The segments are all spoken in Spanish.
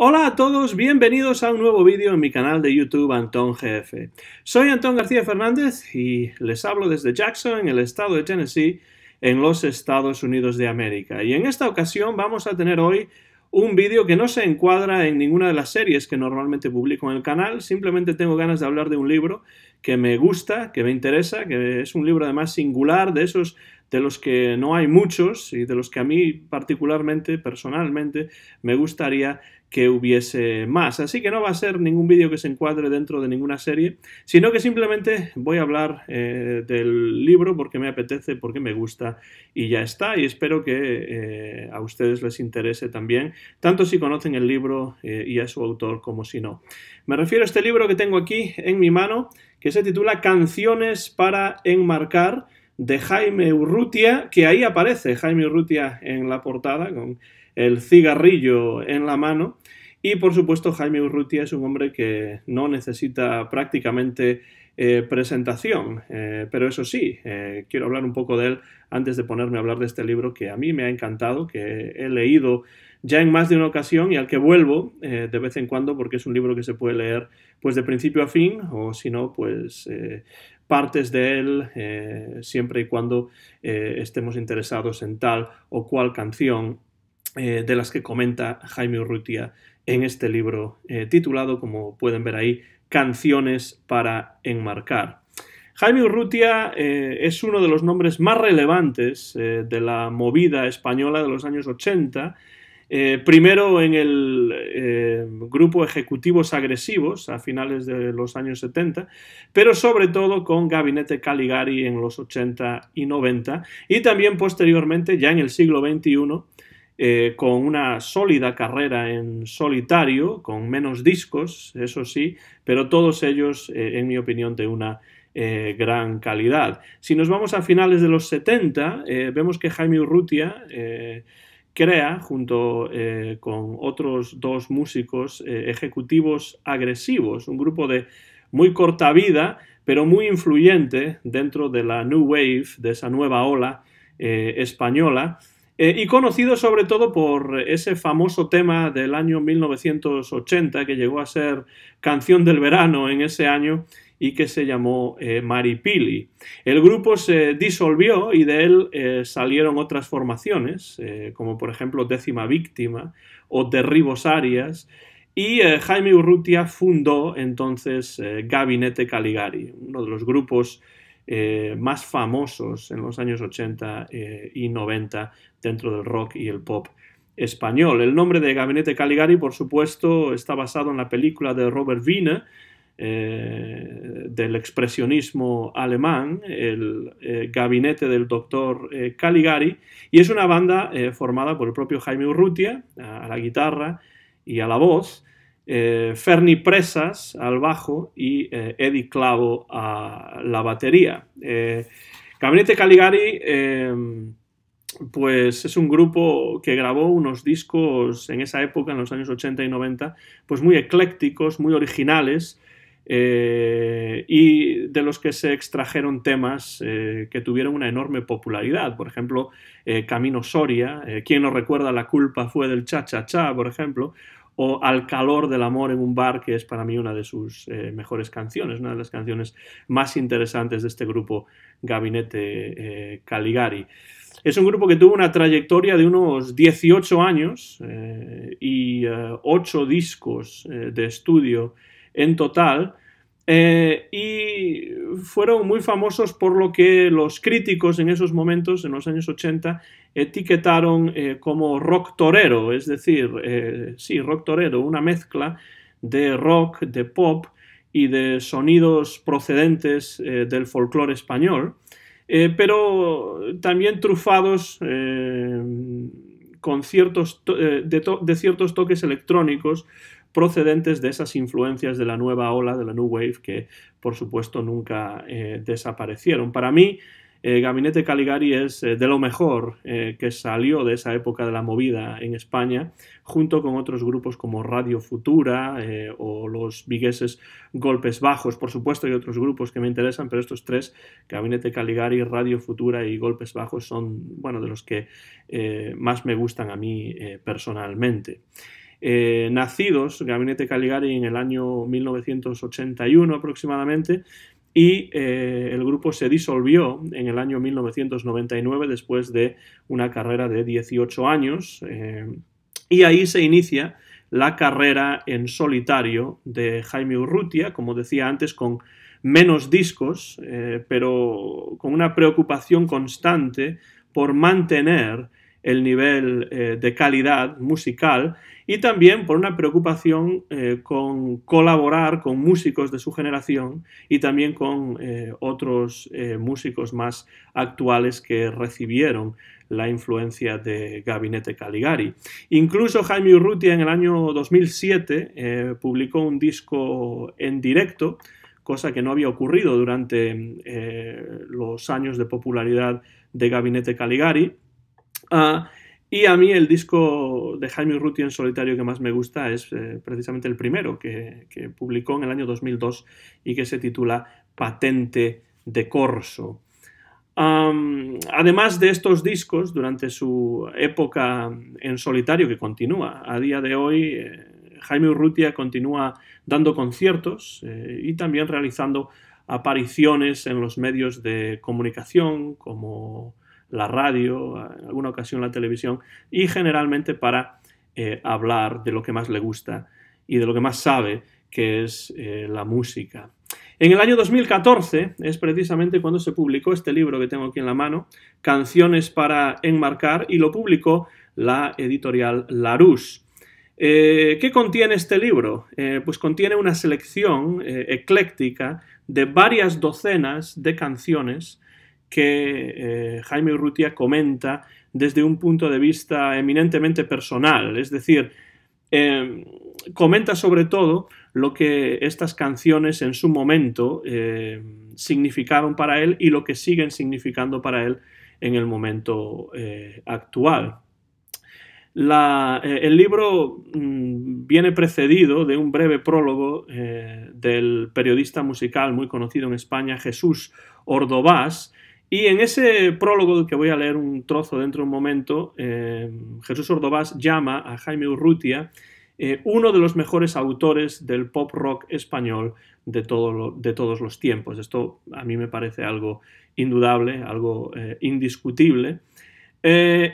Hola a todos, bienvenidos a un nuevo vídeo en mi canal de YouTube Antón GF. Soy Antón García Fernández y les hablo desde Jackson, en el estado de Tennessee, en los Estados Unidos de América. Y en esta ocasión vamos a tener hoy un vídeo que no se encuadra en ninguna de las series que normalmente publico en el canal, simplemente tengo ganas de hablar de un libro que me gusta, que me interesa, que es un libro además singular, de esos de los que no hay muchos y de los que a mí particularmente, personalmente, me gustaría que hubiese más. Así que no va a ser ningún vídeo que se encuadre dentro de ninguna serie, sino que simplemente voy a hablar eh, del libro porque me apetece, porque me gusta y ya está. Y espero que eh, a ustedes les interese también, tanto si conocen el libro eh, y a su autor como si no. Me refiero a este libro que tengo aquí en mi mano, que se titula Canciones para enmarcar de Jaime Urrutia, que ahí aparece Jaime Urrutia en la portada con el cigarrillo en la mano. Y por supuesto Jaime Urrutia es un hombre que no necesita prácticamente eh, presentación, eh, pero eso sí, eh, quiero hablar un poco de él antes de ponerme a hablar de este libro que a mí me ha encantado, que he leído ya en más de una ocasión y al que vuelvo de vez en cuando porque es un libro que se puede leer pues de principio a fin o si no pues partes de él siempre y cuando estemos interesados en tal o cual canción eh, de las que comenta Jaime Urrutia en este libro eh, titulado, como pueden ver ahí, Canciones para enmarcar. Jaime Urrutia eh, es uno de los nombres más relevantes de la movida española de los años 80, primero en el grupo Ejecutivos Agresivos a finales de los años 70, pero sobre todo con Gabinete Caligari en los 80 y 90, y también posteriormente, ya en el siglo XXI, eh, con una sólida carrera en solitario, con menos discos, eso sí, pero todos ellos, eh, en mi opinión, de una eh, gran calidad. Si nos vamos a finales de los 70, vemos que Jaime Urrutia crea, junto con otros dos músicos ejecutivos agresivos, un grupo de muy corta vida, pero muy influyente dentro de la New Wave, de esa nueva ola española, eh, y conocido sobre todo por ese famoso tema del año 1980 que llegó a ser canción del verano en ese año y que se llamó eh, Mari Maripili. El grupo se disolvió y de él eh, salieron otras formaciones, como por ejemplo Décima Víctima o Derribos Arias, y Jaime Urrutia fundó entonces Gabinete Caligari, uno de los grupos eh, más famosos en los años 80 eh, y 90 dentro del rock y el pop español. El nombre de Gabinete Caligari, por supuesto, está basado en la película de Robert Wiener, eh, del expresionismo alemán, el gabinete del doctor Caligari, y es una banda formada por el propio Jaime Urrutia a, la guitarra y a la voz, eh, Ferni Presas al bajo y eh, Eddie Clavo a la batería. Eh, Gabinete Caligari em, pues es un grupo que grabó unos discos en esa época, en los años 80 y 90, pues muy eclécticos, muy originales, eh, y de los que se extrajeron temas eh, que tuvieron una enorme popularidad. Por ejemplo, Camino Soria, quien no recuerda La culpa fue del cha-cha-cha, por ejemplo, o Al calor del amor en un bar, que es para mí una de sus eh, mejores canciones, una de las canciones más interesantes de este grupo Gabinete eh, Caligari. Es un grupo que tuvo una trayectoria de unos 18 años eh, y 8 discos de estudio en total, eh, y fueron muy famosos por lo que los críticos en esos momentos, en los años 80, etiquetaron eh, como rock torero, es decir, eh, sí, rock torero, una mezcla de rock, de pop y de sonidos procedentes del folclore español, pero también trufados con ciertos de ciertos toques electrónicos procedentes de esas influencias de la nueva ola, de la New Wave, que por supuesto nunca eh, desaparecieron. Para mí, eh, Gabinete Caligari es eh, de lo mejor que salió de esa época de la movida en España, junto con otros grupos como Radio Futura o los vigueses Golpes Bajos, por supuesto, hay otros grupos que me interesan, pero estos tres, Gabinete Caligari, Radio Futura y Golpes Bajos, son, bueno, de los que más me gustan a mí personalmente. Eh, nacidos, Gabinete Caligari en el año 1981 aproximadamente, y eh, el grupo se disolvió en el año 1999 después de una carrera de 18 años eh, y ahí se inicia la carrera en solitario de Jaime Urrutia, como decía antes, con menos discos, pero con una preocupación constante por mantener el nivel eh, de calidad musical y también por una preocupación eh, con colaborar con músicos de su generación y también con eh, otros músicos más actuales que recibieron la influencia de Gabinete Caligari. Incluso Jaime Urrutia en el año 2007 publicó un disco en directo, cosa que no había ocurrido durante los años de popularidad de Gabinete Caligari, y a mí el disco de Jaime Urrutia en solitario que más me gusta es eh, precisamente el primero que, publicó en el año 2002 y que se titula Patente de Corso. además de estos discos, durante su época en solitario que continúa, a día de hoy eh, Jaime Urrutia continúa dando conciertos eh, y también realizando apariciones en los medios de comunicación como la radio, en alguna ocasión la televisión, y generalmente para eh, hablar de lo que más le gusta y de lo que más sabe, que es eh, la música. En el año 2014 es precisamente cuando se publicó este libro que tengo aquí en la mano, Canciones para enmarcar, y lo publicó la editorial Larousse. Eh, ¿Qué contiene este libro? pues contiene una selección ecléctica de varias docenas de canciones que eh, Jaime Urrutia comenta desde un punto de vista eminentemente personal, es decir, em, comenta sobre todo lo que estas canciones en su momento em, significaron para él y lo que siguen significando para él en el momento eh, actual. Eh, el libro mm, viene precedido de un breve prólogo del periodista musical muy conocido en España, Jesús Ordovás, y en ese prólogo que voy a leer un trozo dentro de un momento, eh, Jesús Ordovás llama a Jaime Urrutia eh, uno de los mejores autores del pop rock español de, todos los tiempos. Esto a mí me parece algo indudable, algo eh, indiscutible.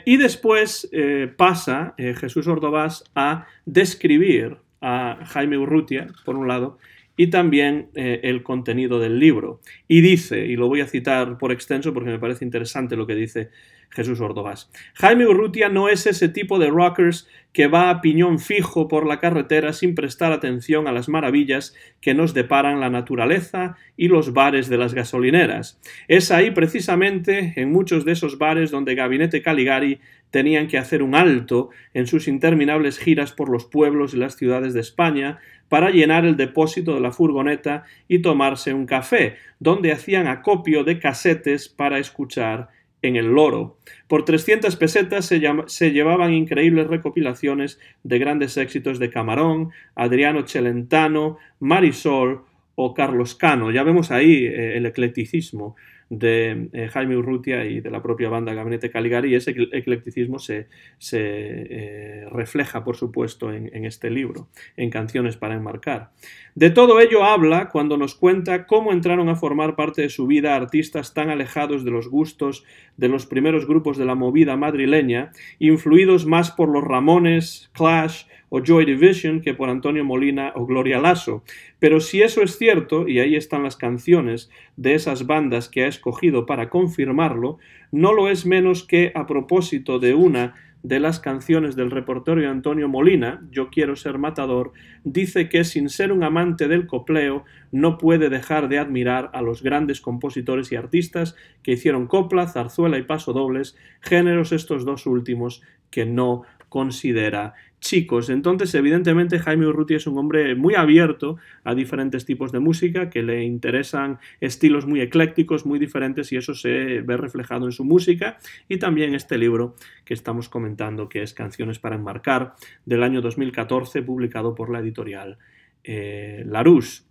y después pasa Jesús Ordovás a describir a Jaime Urrutia, por un lado, y también eh, el contenido del libro. Y dice, y lo voy a citar por extenso porque me parece interesante lo que dice Jesús Ordovás, Jaime Urrutia no es ese tipo de rockers que va a piñón fijo por la carretera sin prestar atención a las maravillas que nos deparan la naturaleza y los bares de las gasolineras. Es ahí precisamente, en muchos de esos bares, donde Gabinete Caligari tenían que hacer un alto en sus interminables giras por los pueblos y las ciudades de España, para llenar el depósito de la furgoneta y tomarse un café, donde hacían acopio de casetes para escuchar en el loro. Por 300 pesetas se, llevaban increíbles recopilaciones de grandes éxitos de Camarón, Adriano Celentano, Marisol o Carlos Cano. Ya vemos ahí eh, el eclecticismo de eh, Jaime Urrutia y de la propia banda Gabinete Caligari, y ese eclecticismo se, eh, refleja, por supuesto, en este libro, en Canciones para Enmarcar. De todo ello habla cuando nos cuenta cómo entraron a formar parte de su vida artistas tan alejados de los gustos de los primeros grupos de la movida madrileña, influidos más por los Ramones, Clash, o Joy Division que por Antonio Molina o Gloria Lasso. Pero si eso es cierto, y ahí están las canciones de esas bandas que ha escogido para confirmarlo, no lo es menos que a propósito de una de las canciones del repertorio Antonio Molina, Yo quiero ser matador, dice que sin ser un amante del copleo no puede dejar de admirar a los grandes compositores y artistas que hicieron copla, zarzuela y paso dobles, géneros estos dos últimos que no considera chicos. Entonces, evidentemente, Jaime Urruti es un hombre muy abierto a diferentes tipos de música, que le interesan estilos muy eclécticos, muy diferentes, y eso se ve reflejado en su música. Y también este libro que estamos comentando, que es Canciones para Enmarcar, del año 2014, publicado por la editorial eh, Larousse.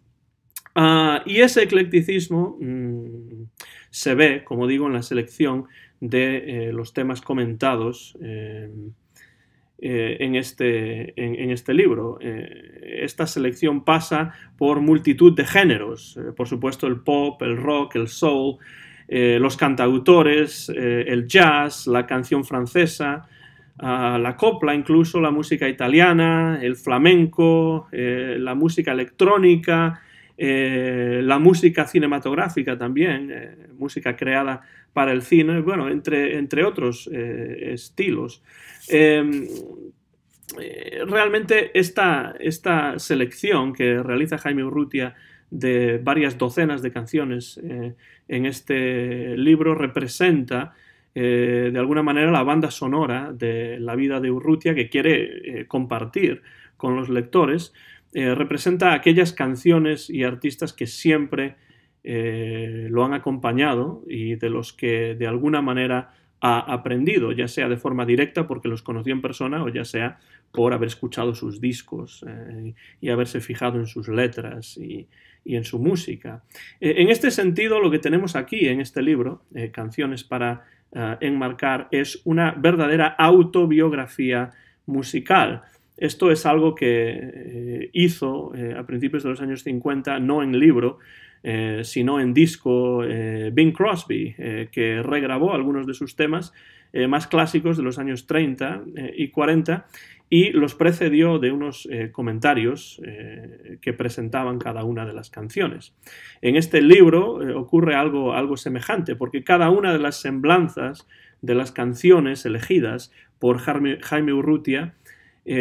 Ah, y ese eclecticismo mm, se ve, como digo, en la selección de eh, los temas comentados. Eh, eh, en, este, en, este libro. Eh, esta selección pasa por multitud de géneros, eh, por supuesto el pop, el rock, el soul, los cantautores, el jazz, la canción francesa, ah, la copla incluso, la música italiana, el flamenco, la música electrónica, la música cinematográfica también, música creada para el cine, bueno, entre, entre otros eh, estilos. Em, eh, realmente esta, esta, selección que realiza Jaime Urrutia de varias docenas de canciones eh, en este libro representa de alguna manera la banda sonora de la vida de Urrutia que quiere compartir con los lectores, representa aquellas canciones y artistas que siempre eh, lo han acompañado y de los que de alguna manera ha aprendido, ya sea de forma directa porque los conoció en persona o ya sea por haber escuchado sus discos eh, y haberse fijado en sus letras y, en su música. E, en este sentido, lo que tenemos aquí en este libro, eh, Canciones para enmarcar, es una verdadera autobiografía musical. Esto es algo que hizo a principios de los años 50, no en libro, eh, sino en disco eh, Bing Crosby, eh, que regrabó algunos de sus temas más clásicos de los años 30 y 40 y los precedió de unos comentarios que presentaban cada una de las canciones. En este libro ocurre algo, algo semejante, porque cada una de las semblanzas de las canciones elegidas por Jaime, Jaime Urrutia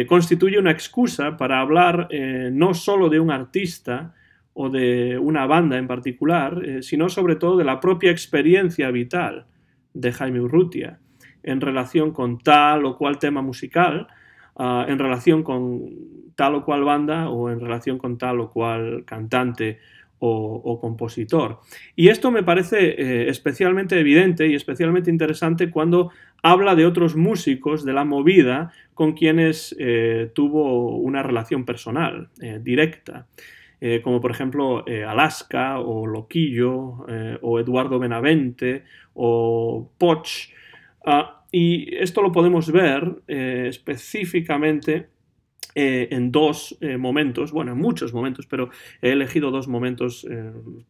constituye una excusa para hablar no sólo de un artista, o de una banda en particular, eh, sino sobre todo de la propia experiencia vital de Jaime Urrutia en relación con tal o cual tema musical, ah, en relación con tal o cual banda o en relación con tal o cual cantante o, compositor. Y esto me parece eh, especialmente evidente y especialmente interesante cuando habla de otros músicos de la movida con quienes eh, tuvo una relación personal, directa. Eh, como por ejemplo eh, Alaska o Loquillo eh, o Eduardo Benavente o Poch. Ah, y esto lo podemos ver específicamente en dos momentos, bueno, en muchos momentos, pero he elegido dos momentos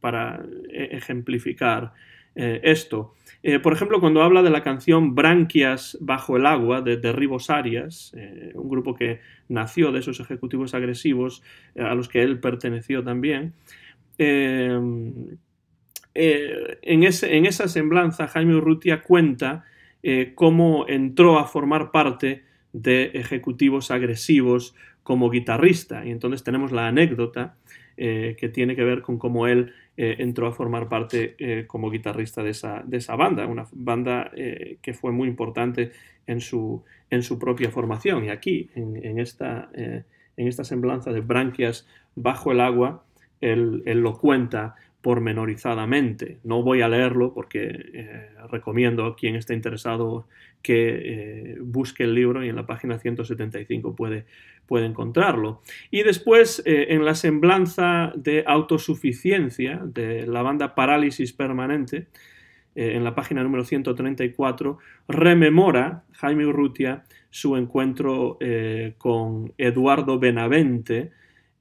para e-, ejemplificar eh, esto. Eh, por ejemplo, cuando habla de la canción Branquias bajo el agua de Ribos Arias, eh, un grupo que nació de esos ejecutivos agresivos a los que él perteneció también, en, en, esa semblanza Jaime Urrutia cuenta cómo entró a formar parte de ejecutivos agresivos como guitarrista. Y entonces tenemos la anécdota eh, que tiene que ver con cómo él eh, entró a formar parte eh, como guitarrista de esa, banda, una banda que fue muy importante en su, propia formación. Y aquí, en, esta, en esta semblanza de branquias bajo el agua, él lo cuenta pormenorizadamente. No voy a leerlo porque eh, recomiendo a quien esté interesado que eh, busque el libro y en la página 175 puede, puede encontrarlo. Y después, eh, en la semblanza de autosuficiencia de la banda Parálisis Permanente, en la página número 134, rememora Jaime Urrutia su encuentro con Eduardo Benavente,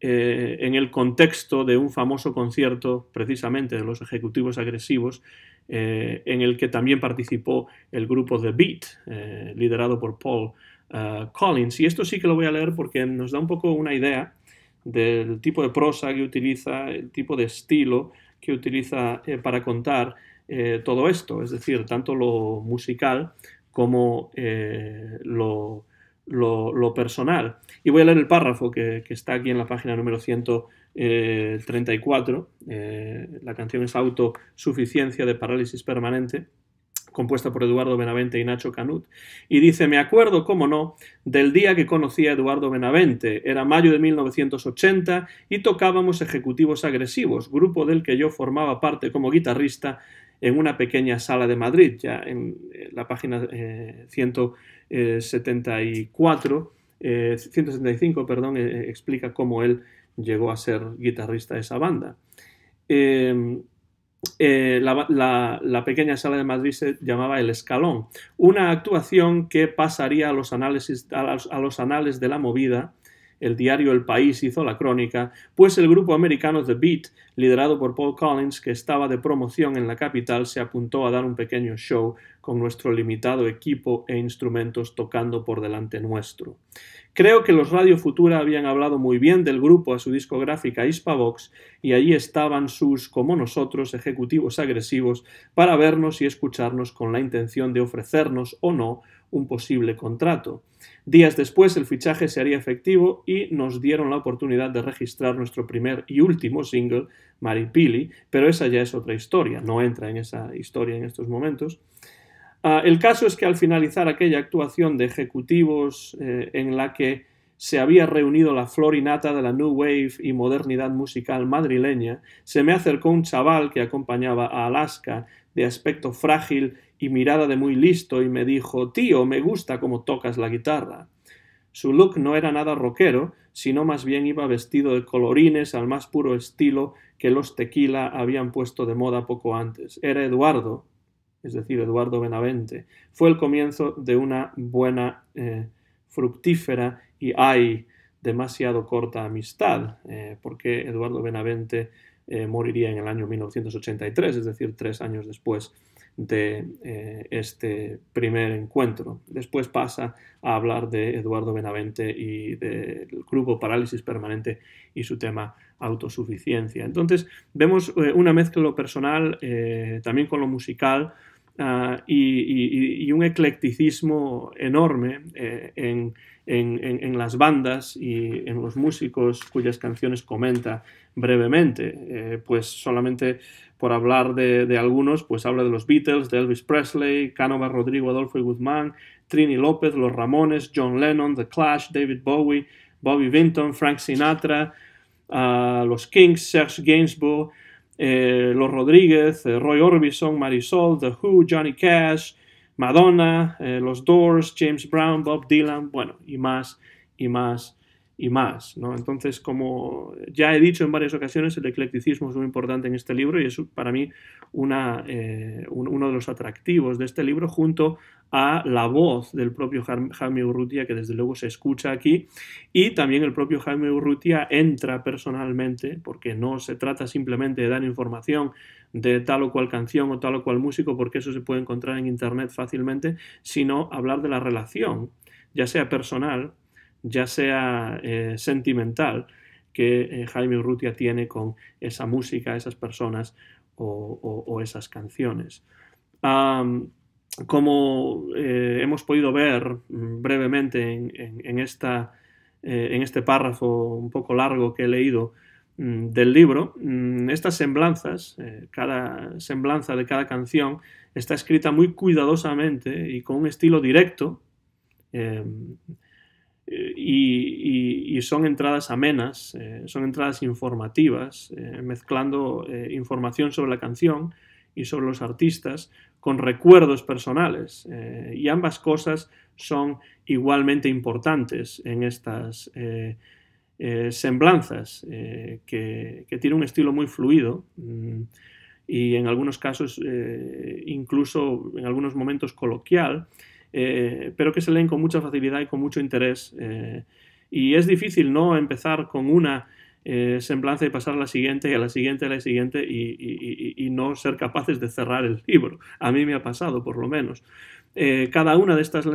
eh, en el contexto de un famoso concierto precisamente de los ejecutivos agresivos eh, en el que también participó el grupo The Beat, eh, liderado por Paul Collins. Y esto sí que lo voy a leer porque nos da un poco una idea del tipo de prosa que utiliza, el tipo de estilo que utiliza para contar todo esto, es decir, tanto lo musical como lo lo, personal. Y voy a leer el párrafo que, está aquí en la página número 134. Eh, eh, la canción es Autosuficiencia de Parálisis Permanente, compuesta por Eduardo Benavente y Nacho Canut. Y dice, me acuerdo, cómo no, del día que conocí a Eduardo Benavente. Era mayo de 1980 y tocábamos Ejecutivos Agresivos, grupo del que yo formaba parte como guitarrista en una pequeña sala de Madrid, ya en eh, la página 174, eh, 175, eh, perdón, explica cómo él llegó a ser guitarrista de esa banda. Em, la, pequeña sala de Madrid se llamaba El Escalón, una actuación que pasaría a los, análisis, a los anales de la movida el diario El País hizo la crónica, pues el grupo americano The Beat, liderado por Paul Collins, que estaba de promoción en la capital, se apuntó a dar un pequeño show con nuestro limitado equipo e instrumentos tocando por delante nuestro. Creo que los Radio Futura habían hablado muy bien del grupo a su discográfica Hispavox y allí estaban sus, como nosotros, ejecutivos agresivos para vernos y escucharnos con la intención de ofrecernos o no un posible contrato. Días después el fichaje se haría efectivo y nos dieron la oportunidad de registrar nuestro primer y último single, Maripili, pero esa ya es otra historia, no entra en esa historia en estos momentos. Ah, el caso es que al finalizar aquella actuación de ejecutivos eh, en la que se había reunido la florinata de la New Wave y modernidad musical madrileña, se me acercó un chaval que acompañaba a Alaska de aspecto frágil y mirada de muy listo, y me dijo, tío, me gusta cómo tocas la guitarra. Su look no era nada rockero, sino más bien iba vestido de colorines al más puro estilo que los tequila habían puesto de moda poco antes. Era Eduardo, es decir, Eduardo Benavente. Fue el comienzo de una buena, eh, fructífera y, ay, demasiado corta amistad, eh, porque Eduardo Benavente eh, moriría en el año 1983, es decir, tres años después de eh, este primer encuentro. Después pasa a hablar de Eduardo Benavente y del grupo Parálisis Permanente y su tema autosuficiencia. Entonces vemos eh, una mezcla lo personal, también con lo musical, Ah, y, un eclecticismo enorme eh, en, las bandas y en los músicos cuyas canciones comenta brevemente. Eh, pues solamente por hablar de, algunos, pues habla de los Beatles, de Elvis Presley, Canova, Rodrigo, Adolfo y Guzmán, Trini López, Los Ramones, John Lennon, The Clash, David Bowie, Bobby Vinton, Frank Sinatra, ah, los Kings, Serge Gainsbourg, eh, Los Rodríguez, eh, Roy Orbison, Marisol, The Who, Johnny Cash, Madonna, eh, Los Doors, James Brown, Bob Dylan, bueno, y más, y más, y más. Entonces, como ya he dicho en varias ocasiones, el eclecticismo es muy importante en este libro y es para mí una, eh, uno de los atractivos de este libro junto a la voz del propio Jaime Urrutia, que desde luego se escucha aquí, y también el propio Jaime Urrutia entra personalmente, porque no se trata simplemente de dar información de tal o cual canción o tal o cual músico, porque eso se puede encontrar en Internet fácilmente, sino hablar de la relación, ya sea personal ya sea eh, sentimental, que eh, Jaime Urrutia tiene con esa música, esas personas o, esas canciones. como eh, hemos podido ver mm, brevemente en, en, este párrafo un poco largo que he leído mm, del libro, mm, estas semblanzas, cada semblanza de cada canción está escrita muy cuidadosamente y con un estilo directo, em, y, son entradas amenas, eh, son entradas informativas, eh, mezclando eh, información sobre la canción y sobre los artistas con recuerdos personales. y ambas cosas son igualmente importantes en estas semblanzas, que, tiene un estilo muy fluido. Mm, y en algunos casos incluso en algunos momentos coloquial, eh, pero que se leen con mucha facilidad y con mucho interés. Eh, y es difícil no empezar con una eh, semblanza y pasar a la siguiente y a la siguiente y a la siguiente y, y, no ser capaces de cerrar el libro. A mí me ha pasado, por lo menos. cada una de estas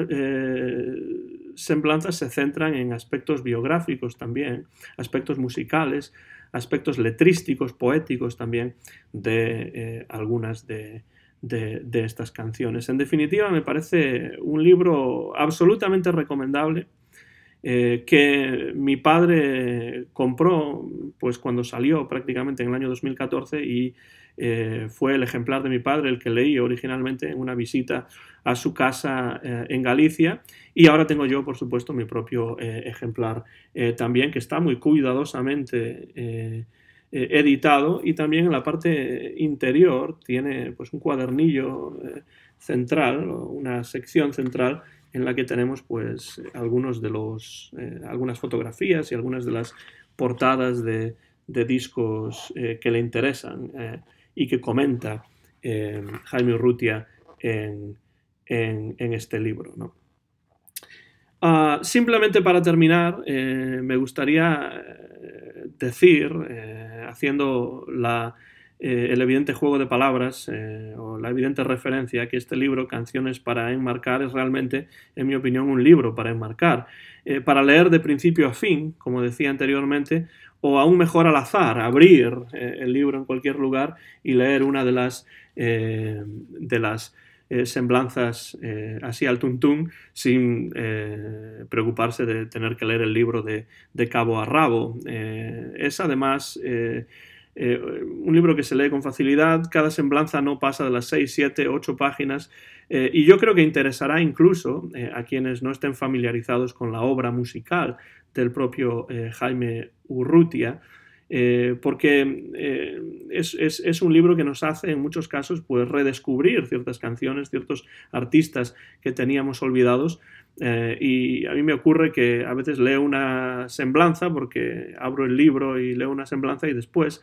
semblanzas se centran en aspectos biográficos también, aspectos musicales, aspectos letrísticos, poéticos también de algunas de, de, estas canciones. En definitiva, me parece un libro absolutamente recomendable. Eh, que mi padre compró pues cuando salió prácticamente en el año 2014 y eh, fue el ejemplar de mi padre el que leí originalmente en una visita a su casa eh, en Galicia y ahora tengo yo por supuesto mi propio ejemplar también que está muy cuidadosamente eh, editado y también en la parte interior tiene pues, un cuadernillo eh, central una sección central en la que tenemos pues algunos de los eh, algunas fotografías y algunas de las portadas de, discos que le interesan y que comenta Jaime Urrutia en, este libro. Ah, simplemente para terminar, me gustaría decir, eh, haciendo eh, el evidente juego de palabras eh, o la evidente referencia que este libro, Canciones para Enmarcar, es realmente, en mi opinión, un libro para enmarcar, para leer de principio a fin, como decía anteriormente, o aún mejor al azar, abrir el libro en cualquier lugar y leer una de las, de las eh, semblanzas eh, así al tuntún sin eh, preocuparse de tener que leer el libro de, de cabo a rabo. es además un libro que se lee con facilidad, cada semblanza no pasa de las 6, 7, 8 páginas y yo creo que interesará incluso a quienes no estén familiarizados con la obra musical del propio Jaime Urrutia. Eh, porque eh, es, un libro que nos hace en muchos casos pues, redescubrir ciertas canciones, ciertos artistas que teníamos olvidados. Eh, y a mí me ocurre que a veces leo una semblanza, porque abro el libro y leo una semblanza y después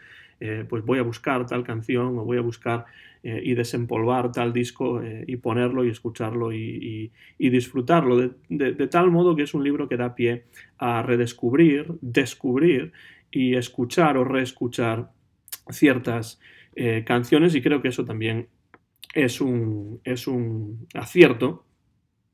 pues voy a buscar tal canción o voy a buscar y desempolvar tal disco y ponerlo y escucharlo y, disfrutarlo. De, de tal modo que es un libro que da pie a redescubrir, descubrir y escuchar o reescuchar ciertas eh, canciones y creo que eso también es un, es un acierto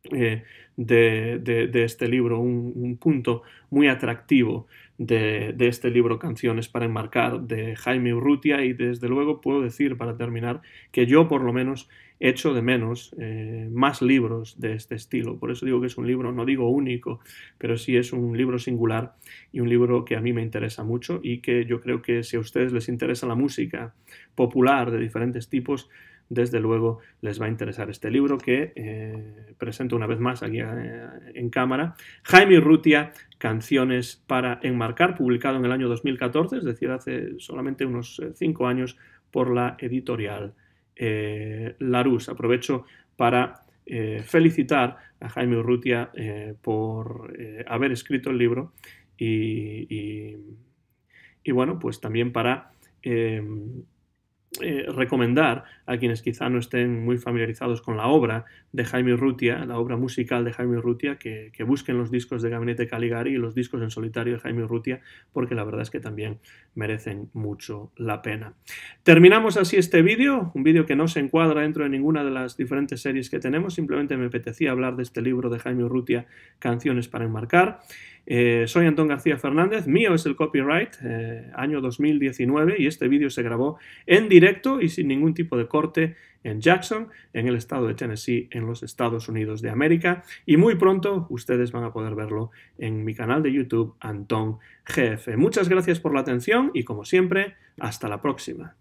eh, de, este libro, un, punto muy atractivo de, de este libro Canciones para enmarcar de Jaime Urrutia y desde luego puedo decir para terminar que yo por lo menos hecho de menos eh, más libros de este estilo. Por eso digo que es un libro, no digo único, pero sí es un libro singular y un libro que a mí me interesa mucho y que yo creo que si a ustedes les interesa la música popular de diferentes tipos, desde luego les va a interesar este libro que eh, presento una vez más aquí eh, en cámara. Jaime Rutia, Canciones para Enmarcar, publicado en el año 2014, es decir, hace solamente unos cinco años por la editorial eh, La RUS. Aprovecho para eh, felicitar a Jaime Urrutia eh, por haber escrito el libro y, y, bueno, pues también para eh, recomendar a quienes quizá no estén muy familiarizados con la obra de Jaime Rutia, la obra musical de Jaime Rutia, que, que, busquen los discos de Gabinete Caligari y los discos en solitario de Jaime Rutia, porque la verdad es que también merecen mucho la pena. Terminamos así este vídeo, un vídeo que no se encuadra dentro de ninguna de las diferentes series que tenemos, simplemente me apetecía hablar de este libro de Jaime Rutia, Canciones para enmarcar. Eh, soy Antón García Fernández, mío es el copyright, eh, año 2019, y este vídeo se grabó en directo y sin ningún tipo de corte en Jackson, en el estado de Tennessee, en los Estados Unidos de América, y muy pronto ustedes van a poder verlo en mi canal de YouTube, Antón GF. Muchas gracias por la atención y como siempre, hasta la próxima.